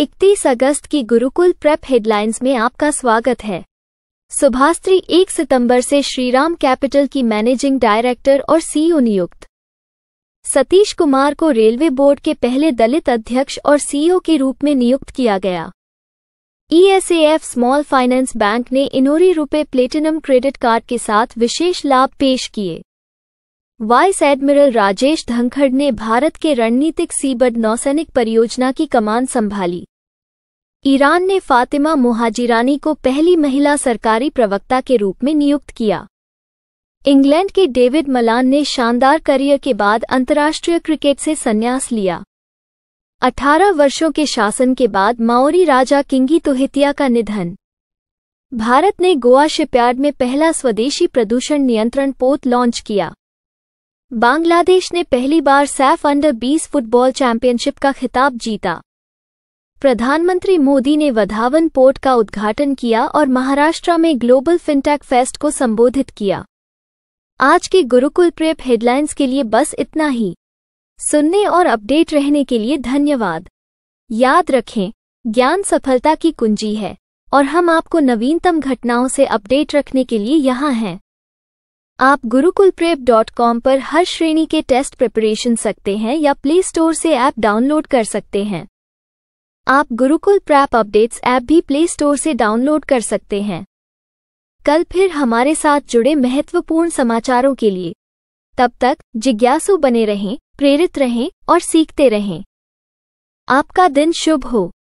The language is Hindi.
इकतीस अगस्त की गुरुकुल प्रेप हेडलाइंस में आपका स्वागत है सुभास्त्री 1 सितंबर से श्रीराम कैपिटल की मैनेजिंग डायरेक्टर और सीईओ नियुक्त सतीश कुमार को रेलवे बोर्ड के पहले दलित अध्यक्ष और सीईओ के रूप में नियुक्त किया गया ESAF e small finance bank ने इनोरी रुपए प्लेटिनम क्रेडिट कार्ड के साथ विशेष लाभ पेश किए वाइस एडमिरल राजेश धनखड़ ने भारत के रणनीतिक सीबड नौसैनिक परियोजना की कमान संभाली ईरान ने फातिमा मुहाजिरानी को पहली महिला सरकारी प्रवक्ता के रूप में नियुक्त किया इंग्लैंड के डेविड मलान ने शानदार करियर के बाद अंतर्राष्ट्रीय क्रिकेट से संन्यास लिया 18 वर्षों के शासन के बाद माओरी राजा किंगी तोहितिया का निधन भारत ने गोवा शिपयार्ड में पहला स्वदेशी प्रदूषण नियंत्रण पोत लॉन्च किया बांग्लादेश ने पहली बार सैफ अंडर 20 फुटबॉल चैंपियनशिप का खिताब जीता प्रधानमंत्री मोदी ने वधावन पोर्ट का उद्घाटन किया और महाराष्ट्र में ग्लोबल फिनटेक फेस्ट को संबोधित किया आज के गुरुकुल प्रेप हेडलाइंस के लिए बस इतना ही सुनने और अपडेट रहने के लिए धन्यवाद याद रखें ज्ञान सफलता की कुंजी है और हम आपको नवीनतम घटनाओं से अपडेट रखने के लिए यहाँ हैं आप गुरुकुल प्रेप डॉट कॉम पर हर श्रेणी के टेस्ट प्रिपरेशन सकते हैं या प्ले स्टोर से ऐप डाउनलोड कर सकते हैं आप गुरुकुल प्रैप अपडेट्स ऐप भी प्ले स्टोर से डाउनलोड कर सकते हैं कल फिर हमारे साथ जुड़े महत्वपूर्ण समाचारों के लिए तब तक जिज्ञासु बने रहें प्रेरित रहें और सीखते रहें आपका दिन शुभ हो